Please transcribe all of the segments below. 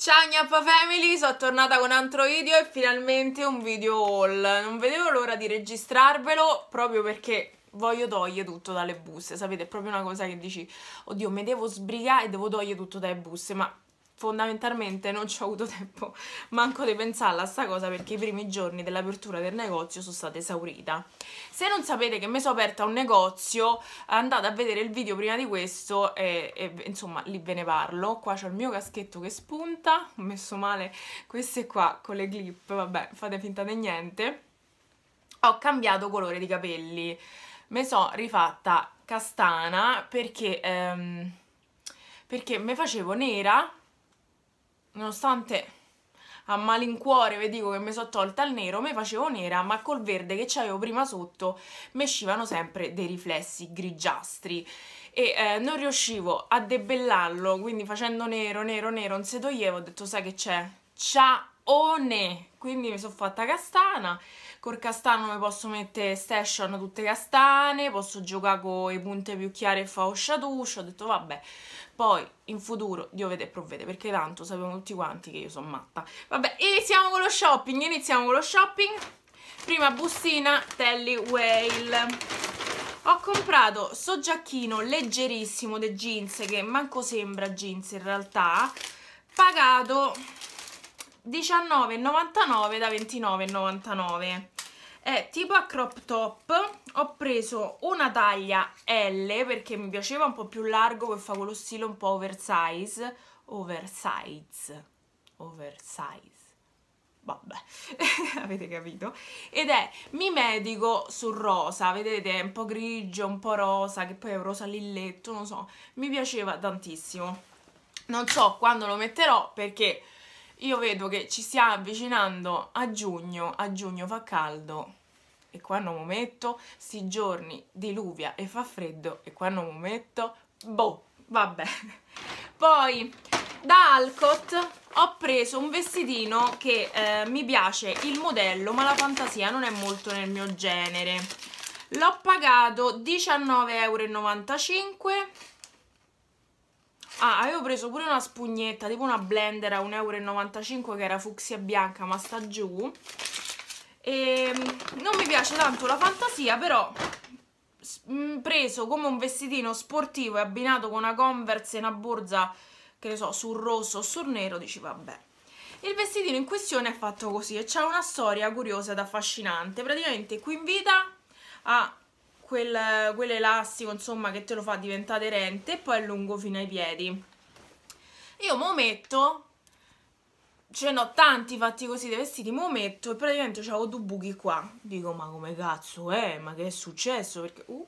Ciao Gnappa Family, sono tornata con un altro video e finalmente un video haul. Non vedevo l'ora di registrarvelo proprio perché voglio togliere tutto dalle buste. Sapete, è proprio una cosa che dici, oddio, mi devo sbrigare e devo togliere tutto dalle buste, ma fondamentalmente non ci ho avuto tempo manco di pensarla a sta cosa perché i primi giorni dell'apertura del negozio sono stata esaurita se non sapete che mi sono aperta un negozio andate a vedere il video prima di questo e, e insomma lì ve ne parlo qua c'è il mio caschetto che spunta ho messo male queste qua con le clip vabbè fate finta di niente ho cambiato colore di capelli mi sono rifatta castana perché ehm, perché mi facevo nera nonostante a malincuore vi dico che mi sono tolta il nero, mi facevo nera, ma col verde che c'avevo prima sotto mi uscivano sempre dei riflessi grigiastri e eh, non riuscivo a debellarlo, quindi facendo nero, nero, nero, non se toglievo, ho detto sai che c'è? Ciaone! Quindi mi sono fatta castana col castano mi posso mettere stash tutte castane posso giocare con i punte più chiare e fa osciatuscio ho detto vabbè poi in futuro Dio vede e provvede perché tanto sappiamo tutti quanti che io sono matta vabbè iniziamo con lo shopping iniziamo con lo shopping prima bustina Telly Whale ho comprato sto giacchino leggerissimo de jeans che manco sembra jeans in realtà pagato 19,99 da 29,99 è tipo a crop top ho preso una taglia L perché mi piaceva un po' più largo che fa quello stile un po' oversize oversize oversize vabbè, avete capito, ed è Mi Medico sul rosa, vedete è un po' grigio, un po' rosa, che poi è un rosa lilletto, non so, mi piaceva tantissimo, non so quando lo metterò perché io vedo che ci stiamo avvicinando a giugno, a giugno fa caldo e qua non mi metto, sti giorni diluvia e fa freddo e qua non mi metto, boh, vabbè. Poi da Alcott ho preso un vestitino che eh, mi piace il modello ma la fantasia non è molto nel mio genere l'ho pagato 19,95 euro Ah, avevo preso pure una spugnetta, tipo una blender a 1,95€ che era fucsia bianca ma sta giù. E ehm, non mi piace tanto la fantasia, però mm, preso come un vestitino sportivo e abbinato con una Converse e una borsa, che ne so, sul rosso o sul nero, dici vabbè. Il vestitino in questione è fatto così e c'è una storia curiosa ed affascinante. Praticamente qui in vita ha quel, quell'elastico insomma che te lo fa diventare aderente e poi è lungo fino ai piedi io mi metto ce n'ho tanti fatti così dei vestiti, mo metto e praticamente avevo due buchi qua. Dico, ma come cazzo è? Ma che è successo? Perché, uh,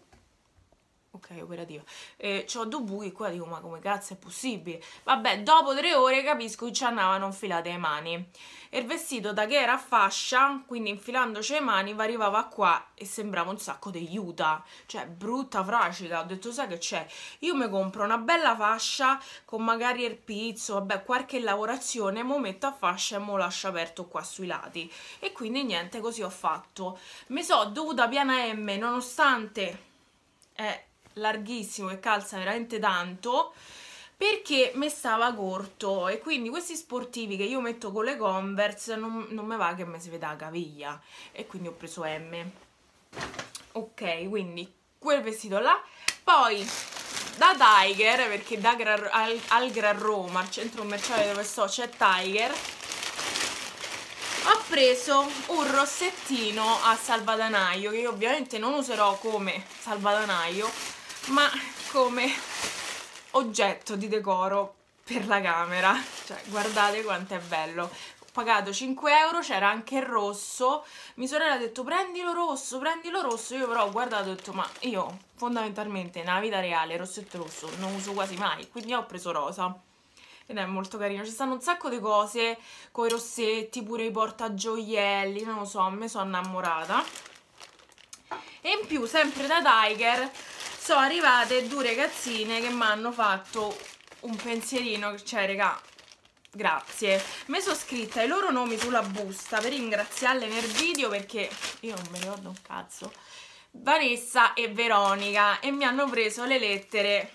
ok operativa eh, ho due buchi qua dico ma come cazzo è possibile vabbè dopo tre ore capisco che ci andavano infilate le mani e il vestito da che era a fascia quindi infilandoci le mani arrivava qua e sembrava un sacco di juta cioè brutta fracica ho detto sai che c'è io mi compro una bella fascia con magari il pizzo vabbè qualche lavorazione mo metto a fascia e mo lascio aperto qua sui lati e quindi niente così ho fatto mi so dovuta piana M nonostante eh, larghissimo e calza veramente tanto perché mi stava corto e quindi questi sportivi che io metto con le Converse non, non mi va che mi si veda la caviglia e quindi ho preso M ok quindi quel vestito là poi da Tiger perché da Gra al, al Gran Roma al centro commerciale dove sto c'è Tiger ho preso un rossettino a salvadanaio che io ovviamente non userò come salvadanaio ma come oggetto di decoro per la camera cioè guardate quanto è bello pagato 5 euro, c'era anche il rosso. Mia sorella ha detto prendilo rosso, prendilo rosso. Io però ho guardato e ho detto ma io fondamentalmente nella vita reale rossetto e rosso non uso quasi mai, quindi ho preso rosa. Ed è molto carino, ci stanno un sacco di cose con i rossetti, pure i portagioielli, non lo so, mi sono innamorata. E in più, sempre da Tiger, sono arrivate due ragazzine che mi hanno fatto un pensierino, cioè regà, grazie. Mi sono scritta i loro nomi sulla busta per ringraziarle nel video perché io non mi ricordo un cazzo. Vanessa e Veronica e mi hanno preso le lettere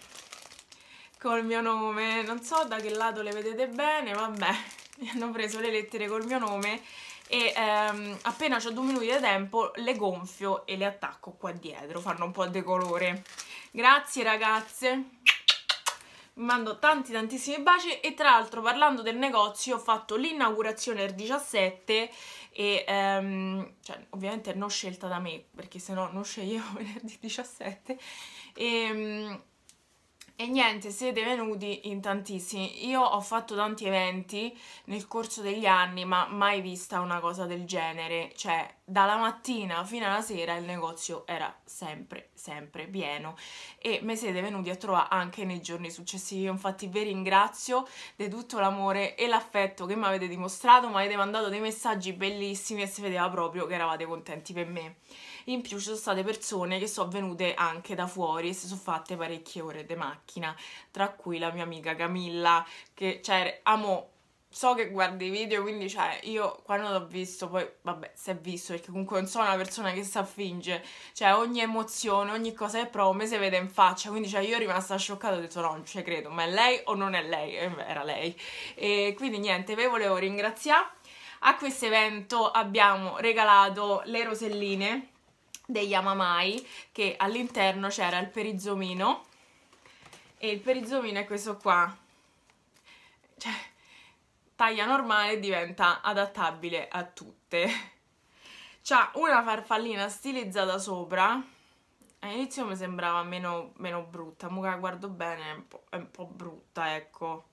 col mio nome, non so da che lato le vedete bene, vabbè, mi hanno preso le lettere col mio nome e ehm, appena ho due minuti di tempo le gonfio e le attacco qua dietro, fanno un po' di colore. Grazie ragazze, vi mando tanti tantissimi baci e tra l'altro parlando del negozio ho fatto l'inaugurazione il 17 e ehm, cioè, ovviamente non scelta da me perché se no non sceglievo venerdì 17 e... Ehm, e niente, siete venuti in tantissimi. Io ho fatto tanti eventi nel corso degli anni, ma mai vista una cosa del genere. Cioè, dalla mattina fino alla sera il negozio era sempre, sempre pieno. E mi siete venuti a trovare anche nei giorni successivi. Io infatti vi ringrazio di tutto l'amore e l'affetto che mi avete dimostrato. Mi avete mandato dei messaggi bellissimi e si vedeva proprio che eravate contenti per me in più ci sono state persone che sono venute anche da fuori e si sono fatte parecchie ore di macchina, tra cui la mia amica Camilla, che cioè, amo so che guardi i video, quindi cioè io quando l'ho visto, poi vabbè, si è visto perché comunque non sono una persona che sa finge, cioè ogni emozione, ogni cosa che provo me si vede in faccia, quindi cioè io rimasta scioccata, ho detto no, non ci credo, ma è lei o non è lei? E era lei. E quindi niente, ve volevo ringraziare. A questo evento abbiamo regalato le roselline degli Amamai che all'interno c'era il perizomino e il perizomino è questo qua cioè taglia normale diventa adattabile a tutte c'ha una farfallina stilizzata sopra all'inizio mi sembrava meno, meno brutta ma la guardo bene è un, è un po' brutta ecco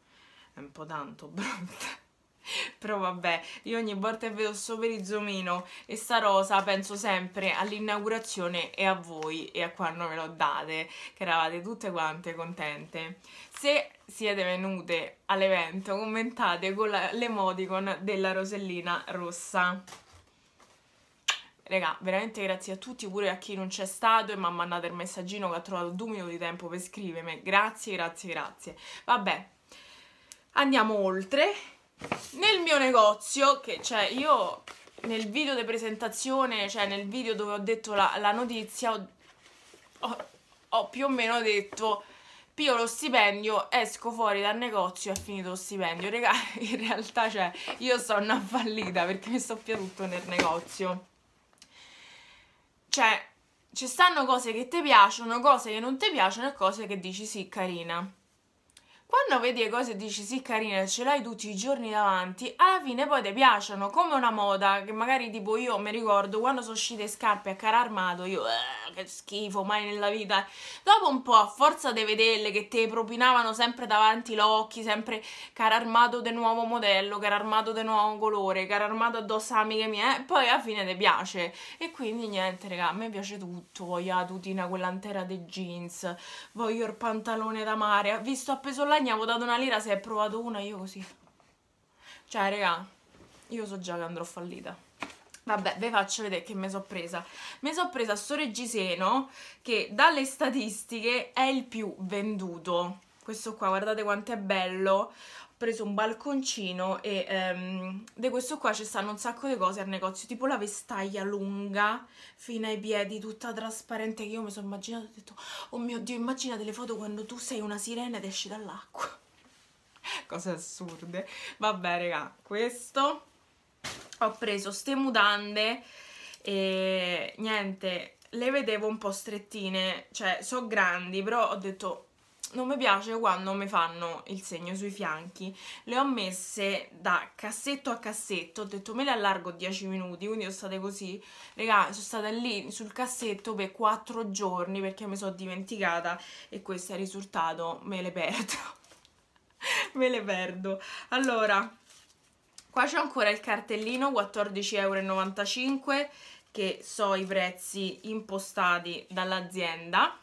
è un po' tanto brutta Però vabbè, io ogni volta che vedo sto perizomino e sta rosa penso sempre all'inaugurazione e a voi e a quando ve lo date, che eravate tutte quante contente. Se siete venute all'evento commentate con l'emoticon della rosellina rossa. Raga, veramente grazie a tutti, pure a chi non c'è stato e mi ha mandato il messaggino che ha trovato due minuti di tempo per scrivermi. Grazie, grazie, grazie. Vabbè, andiamo oltre nel mio negozio, che cioè io nel video di presentazione, cioè nel video dove ho detto la, la notizia, ho, ho, ho, più o meno detto pio lo stipendio, esco fuori dal negozio e è finito lo stipendio. Regà, in realtà cioè io sono una fallita perché mi sto tutto nel negozio. Cioè, ci stanno cose che ti piacciono, cose che non ti piacciono e cose che dici sì, carina. Quando vedi le cose e dici sì carine, ce l'hai tutti i giorni davanti, alla fine poi ti piacciono, come una moda, che magari tipo io mi ricordo quando sono uscite scarpe a cara armato, io eh, che schifo, mai nella vita. Dopo un po', a forza di vederle che te propinavano sempre davanti l'occhi, sempre cara armato del nuovo modello, cara armato del nuovo colore, cara armato addosso a amiche mie, eh, poi alla fine ti piace. E quindi niente raga, a me piace tutto, voglio la tutina, quell'antera dei jeans, voglio il pantalone da mare, vi sto appeso la ne avevo dato una lira, se hai provato una io così. Cioè, raga, io so già che andrò fallita. Vabbè, ve faccio vedere che mi sono presa. Mi sono presa Soreggiseno, che dalle statistiche è il più venduto. Questo qua, guardate quanto è bello preso un balconcino e ehm, di questo qua ci stanno un sacco di cose al negozio, tipo la vestaglia lunga fino ai piedi, tutta trasparente, che io mi sono immaginata, ho detto, oh mio Dio, immagina delle foto quando tu sei una sirena ed esci dall'acqua. Cose assurde. Vabbè, raga, questo ho preso ste mutande e niente, le vedevo un po' strettine, cioè so grandi, però ho detto non mi piace quando mi fanno il segno sui fianchi le ho messe da cassetto a cassetto ho detto me le allargo 10 minuti quindi sono state così raga sono stata lì sul cassetto per 4 giorni perché mi sono dimenticata e questo è il risultato me le perdo me le perdo allora qua c'è ancora il cartellino 14,95 euro che so i prezzi impostati dall'azienda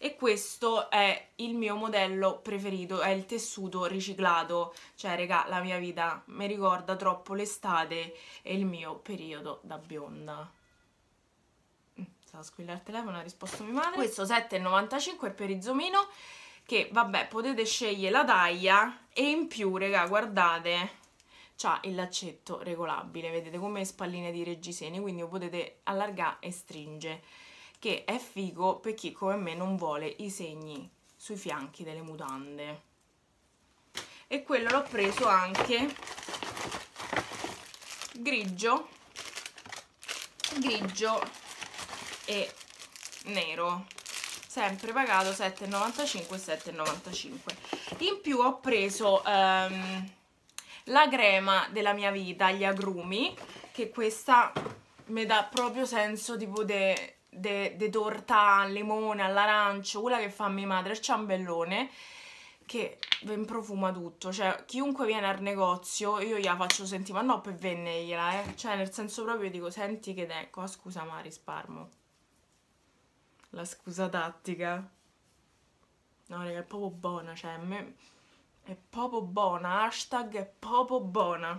e questo è il mio modello preferito, è il tessuto riciclato, cioè regà la mia vita mi ricorda troppo l'estate e il mio periodo da bionda. Mm, Stavo a squillare il telefono, ha risposto mia madre. Questo 7,95 è per il zomino che vabbè potete scegliere la taglia e in più regà guardate C'ha il laccetto regolabile, vedete come spalline di reggiseni, quindi lo potete allargare e stringere che è figo per chi come me non vuole i segni sui fianchi delle mutande e quello l'ho preso anche grigio grigio e nero sempre pagato 7,95 7,95 in più ho preso um, la crema della mia vita gli agrumi che questa mi dà proprio senso tipo de de, de torta al limone, all'arancio, quella che fa mia madre, il ciambellone, che ben profuma tutto, cioè chiunque viene al negozio io gliela faccio sentire, ma no per vennegliela, eh, cioè nel senso proprio dico senti che ecco, scusa ma risparmo, la scusa tattica, no raga è proprio buona, cioè a me è proprio buona, hashtag è proprio buona.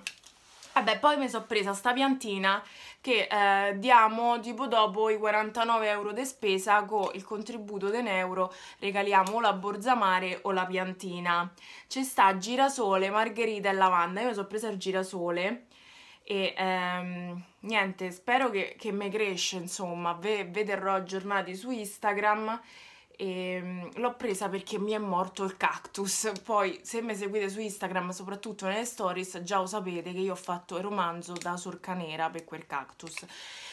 Vabbè, poi mi sono presa sta piantina che eh, diamo tipo dopo i 49 euro di spesa con il contributo di un euro regaliamo o la borzamare o la piantina. C'è sta girasole, margherita e lavanda. Io mi sono presa il girasole e ehm, niente, spero che, che mi cresce insomma. Ve, vedrò aggiornati su Instagram Ehm, l'ho presa perché mi è morto il cactus poi se mi seguite su Instagram soprattutto nelle stories già lo sapete che io ho fatto il romanzo da sorca nera per quel cactus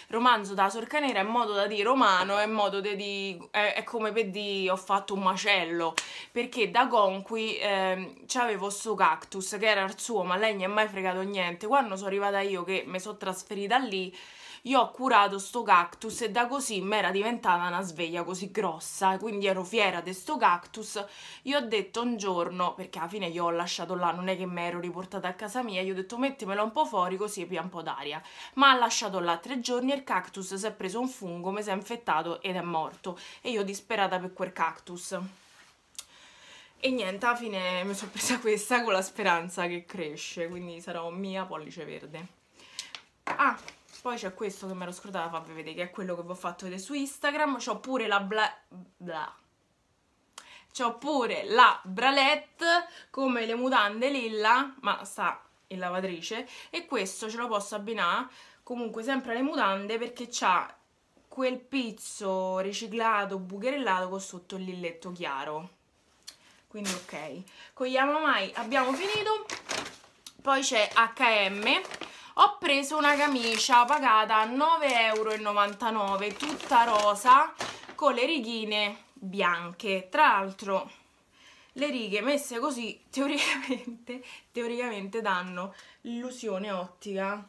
romanzo da sorca nera è modo da dire romano è modo da di è, è, come per dire ho fatto un macello perché da Conqui eh, c'avevo sto cactus che era il suo ma lei non mi ha mai fregato niente quando sono arrivata io che mi sono trasferita lì io ho curato sto cactus e da così mi era diventata una sveglia così grossa, quindi ero fiera di sto cactus, gli ho detto un giorno, perché alla fine io ho lasciato là, non è che mi ero riportata a casa mia, gli ho detto mettimelo un po' fuori così pia un po' d'aria, ma ha lasciato là tre giorni e il cactus si è preso un fungo, mi si è infettato ed è morto e io disperata per quel cactus. E niente, alla fine mi sono presa questa con la speranza che cresce, quindi sarò mia pollice verde. Ah, poi c'è questo che mi ero scordata farvi vedere, che è quello che vi ho fatto vedere su Instagram. C'ho pure la bla... bla. C'ho pure la bralette come le mutande lilla, ma sta in lavatrice. E questo ce lo posso abbinare comunque sempre alle mutande perché c'ha quel pizzo riciclato, bucherellato con sotto il lilletto chiaro. Quindi ok. cogliamo mai abbiamo finito. Poi c'è H&M ho preso una camicia pagata 9,99 euro tutta rosa con le righine bianche tra l'altro le righe messe così teoricamente, teoricamente danno l'illusione ottica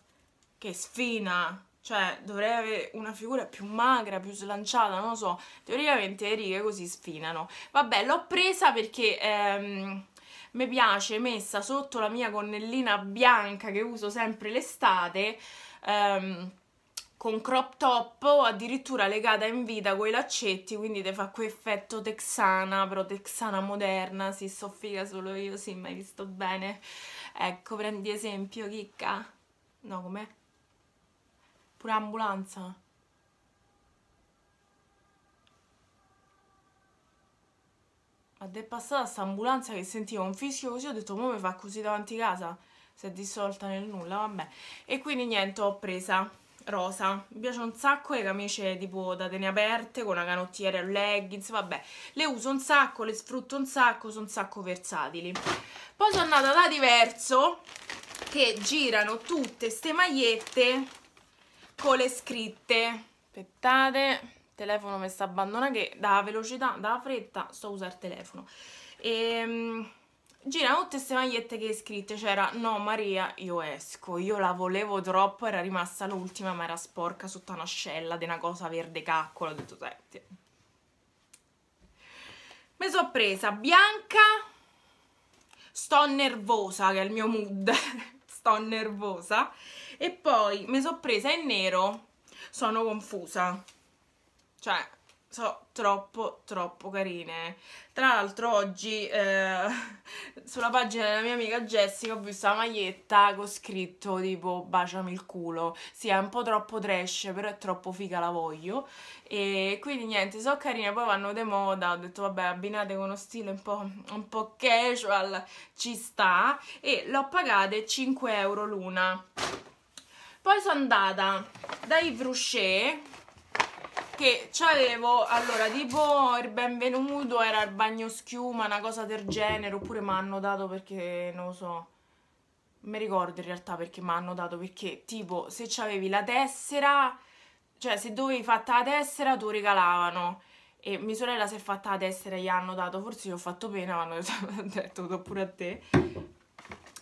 che sfina cioè dovrei avere una figura più magra, più slanciata, non lo so, teoricamente le righe così sfinano. Vabbè, l'ho presa perché ehm, mi piace messa sotto la mia gonnellina bianca che uso sempre l'estate ehm, con crop top o addirittura legata in vita con i laccetti quindi ti fa quell'effetto texana però texana moderna si sì, so solo io sì mi hai visto bene ecco prendi esempio chicca no com'è pure ambulanza Ed è passata questa ambulanza che sentiva un fischio così, ho detto, ma mi fa così davanti a casa? Si è dissolta nel nulla, vabbè. E quindi niente, ho presa rosa. Mi piace un sacco le camicie tipo da tene aperte, con una canottiera e leggings, vabbè. Le uso un sacco, le sfrutto un sacco, sono un sacco versatili. Poi sono andata da Diverso, che girano tutte ste magliette con le scritte. Aspettate telefono mi sta abbandonando che dalla velocità, dalla fretta sto a usare il telefono e ehm, girano tutte queste magliette che è scritte c'era no Maria io esco io la volevo troppo era rimasta l'ultima ma era sporca sotto una scella di una cosa verde caccola ho detto senti mi sono presa bianca sto nervosa che è il mio mood sto nervosa e poi mi sono presa in nero sono confusa cioè sono troppo troppo carine tra l'altro oggi eh, sulla pagina della mia amica Jessica ho visto la maglietta con scritto tipo baciami il culo sì è un po' troppo trash però è troppo figa la voglio e quindi niente sono carine poi vanno de moda ho detto vabbè abbinate con uno stile un po', un po casual ci sta e l'ho pagate 5 euro l'una poi sono andata dai Yves perché c'avevo, allora, tipo il benvenuto era il bagno schiuma, una cosa del genere, oppure mi hanno dato perché, non lo so, mi ricordo in realtà perché mi hanno dato, perché tipo se c'avevi la tessera, cioè se dovevi fatta la tessera tu regalavano, e mia sorella si è fatta la tessera e gli hanno dato, forse io ho fatto pena, ma hanno detto, detto pure a te,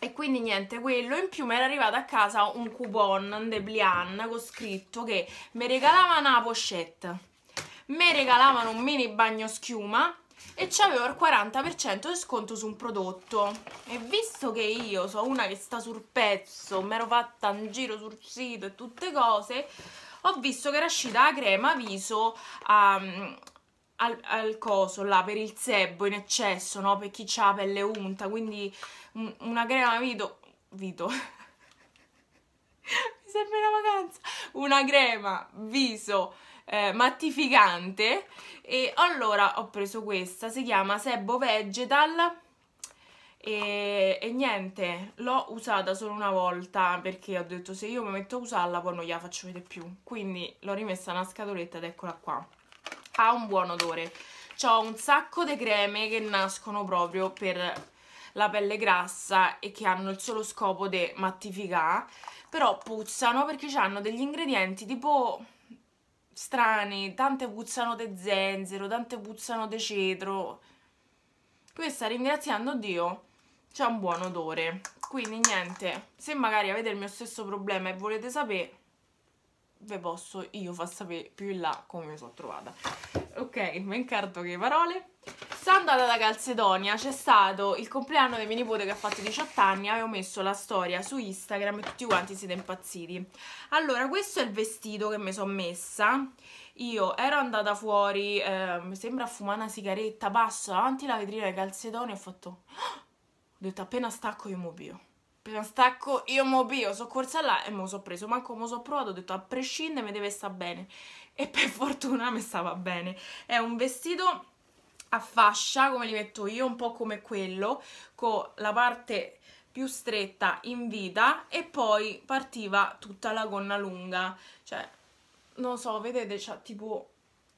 e quindi niente, quello. In più mi era arrivato a casa un coupon de Blian con scritto che mi regalavano una pochette, mi regalavano un mini bagno schiuma e c'avevo il 40% di sconto su un prodotto. E visto che io sono una che sta sul pezzo, mi ero fatta un giro sul sito e tutte cose, ho visto che era uscita la crema viso Um, al, al, coso là per il sebo in eccesso, no? Per chi ha pelle unta, quindi una crema vito, vito. mi serve una vacanza, una crema viso eh, mattificante e allora ho preso questa, si chiama Sebo Vegetal e, e niente, l'ho usata solo una volta perché ho detto se io mi metto a usarla poi non gliela faccio vedere più quindi l'ho rimessa in una scatoletta ed eccola qua ha un buon odore. Ho un sacco di creme che nascono proprio per la pelle grassa e che hanno il solo scopo di mattificare, però puzzano perché hanno degli ingredienti tipo strani, tante puzzano di zenzero, tante puzzano di cetro. Questa, ringraziando Dio, c'ha un buon odore. Quindi niente, se magari avete il mio stesso problema e volete sapere, ve posso io far sapere più in là come mi sono trovata. Ok, mi incarto che parole. Sono andata da Calcedonia, c'è stato il compleanno di mio nipote che ha fatto 18 anni, avevo messo la storia su Instagram e tutti quanti siete impazziti. Allora, questo è il vestito che mi sono messa. Io ero andata fuori, eh, mi sembra a fumare una sigaretta, passo davanti alla vetrina di Calcedonia e ho fatto... Ah! Ho detto appena stacco io muoio prima stacco, io mo bio, sono corsa là e mo so preso, manco mo so provato, ho detto a prescindere mi deve sta bene e per fortuna mi stava bene è un vestito a fascia come li metto io, un po' come quello con la parte più stretta in vita e poi partiva tutta la gonna lunga cioè, non so, vedete, c'ha tipo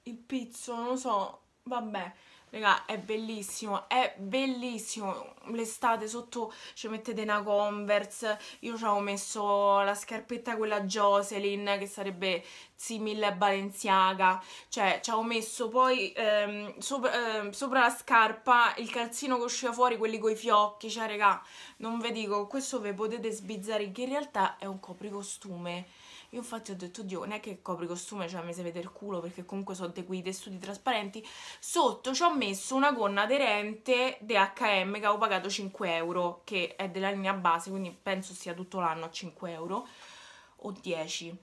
il pizzo, non so, vabbè Raga, è bellissimo, è bellissimo. L'estate sotto ci mettete una Converse. Io ci avevo messo la scarpetta quella Jocelyn, che sarebbe simile a Balenciaga. Cioè, ci avevo messo poi ehm, sopra, ehm, sopra, la scarpa il calzino che usciva fuori, quelli coi fiocchi. Cioè, raga, non vi dico, questo ve potete sbizzare, che in realtà è un copricostume io infatti ho detto, Dio, non è che copri costume, cioè mi si vede il culo perché comunque sono di quei tessuti trasparenti. Sotto ci ho messo una gonna aderente DHM che avevo pagato 5 euro, che è della linea base, quindi penso sia tutto l'anno a 5 euro o 10.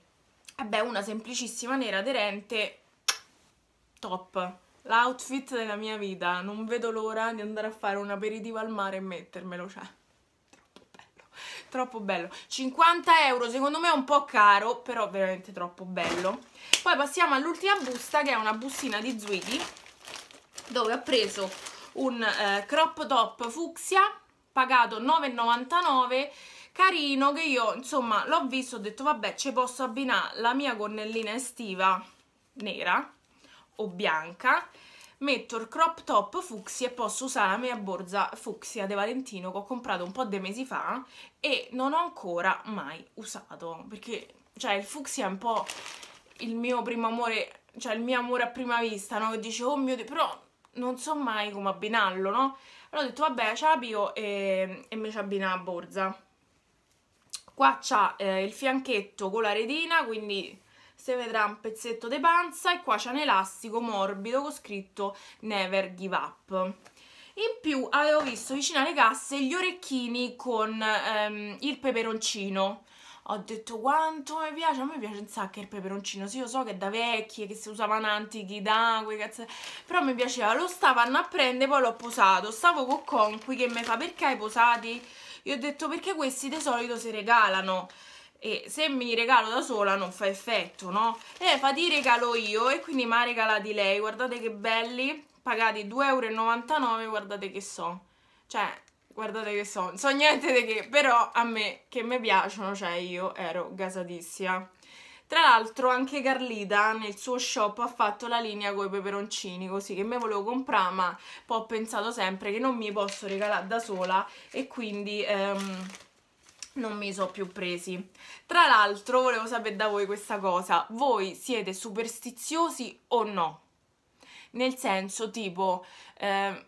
Vabbè, una semplicissima nera aderente, top l'outfit della mia vita. Non vedo l'ora di andare a fare un aperitivo al mare e mettermelo, cioè troppo bello 50 euro secondo me è un po' caro però veramente troppo bello poi passiamo all'ultima busta che è una bustina di Zwicky dove ho preso un eh, crop top fucsia pagato 9,99 carino che io insomma l'ho visto ho detto vabbè ci posso abbinare la mia gonnellina estiva nera o bianca metto il crop top fucsia e posso usare la mia borsa fucsia di Valentino che ho comprato un po' di mesi fa e non ho ancora mai usato perché cioè il fucsia è un po' il mio primo amore cioè il mio amore a prima vista no? dice oh mio dio però non so mai come abbinarlo no? allora ho detto vabbè ce la e, e mi ci abbina la borsa qua c'ha eh, il fianchetto con la retina quindi si vedrà un pezzetto di panza e qua c'è un elastico morbido con scritto never give up in più avevo visto vicino alle casse gli orecchini con ehm, il peperoncino ho detto quanto mi piace, a me piace un sacco il peperoncino, sì io so che è da vecchie, che si usavano antichi, da quei cazzo, però mi piaceva, lo stavano a prendere, poi l'ho posato, stavo con Conqui che mi fa perché hai posati? Io ho detto perché questi di solito si regalano, e se mi regalo da sola non fa effetto, no? E eh, fa di regalo io e quindi mi ha regalati lei, guardate che belli, pagati 2,99€, guardate che so, cioè guardate che so, non so niente di che, però a me che mi piacciono, cioè io ero gasatissima. Tra l'altro anche Carlita nel suo shop ha fatto la linea con i peperoncini, così che me volevo comprare, ma poi ho pensato sempre che non mi posso regalare da sola e quindi... Ehm, non mi sono più presi. Tra l'altro volevo sapere da voi questa cosa, voi siete superstiziosi o no? Nel senso tipo, eh,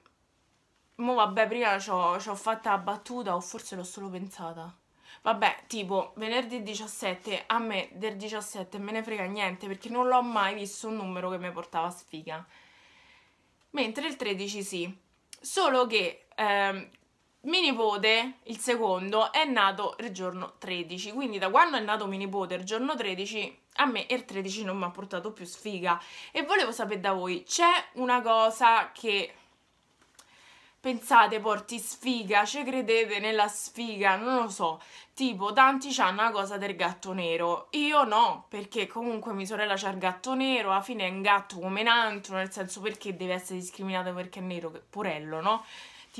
mo vabbè prima ci ho fatta la battuta o forse l'ho solo pensata. Vabbè, tipo, venerdì 17, a me del 17 me ne frega niente perché non l'ho mai visto un numero che mi portava sfiga. Mentre il 13 sì. Solo che ehm, mio nipote, il secondo, è nato il giorno 13, quindi da quando è nato mio nipote il giorno 13, a me il 13 non mi ha portato più sfiga. E volevo sapere da voi, c'è una cosa che pensate porti sfiga, ci credete nella sfiga, non lo so, tipo tanti hanno la cosa del gatto nero, io no, perché comunque mia sorella c'ha il gatto nero, alla fine è un gatto come un altro, nel senso perché deve essere discriminato perché è nero, che purello, no?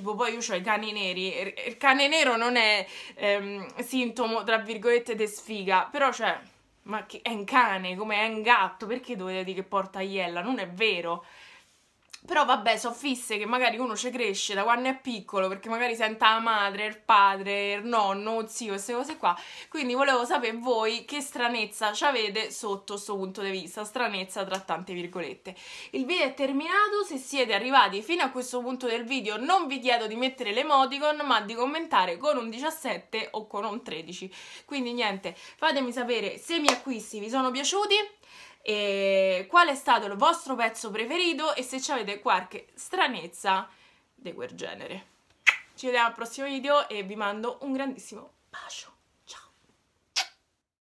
tipo poi io ho i cani neri, il cane nero non è ehm, sintomo, tra virgolette, di sfiga, però cioè, ma che è un cane, come è un gatto, perché dovete dire che porta iella? Non è vero, però vabbè, so fisse che magari uno ci cresce da quando è piccolo, perché magari senta la madre, il padre, il nonno, il zio, queste cose qua. Quindi volevo sapere voi che stranezza ci avete sotto questo punto di vista, stranezza tra tante virgolette. Il video è terminato, se siete arrivati fino a questo punto del video non vi chiedo di mettere l'emoticon, ma di commentare con un 17 o con un 13. Quindi niente, fatemi sapere se i miei acquisti vi sono piaciuti e qual è stato il vostro pezzo preferito e se avete qualche stranezza di quel genere. Ci vediamo al prossimo video e vi mando un grandissimo bacio.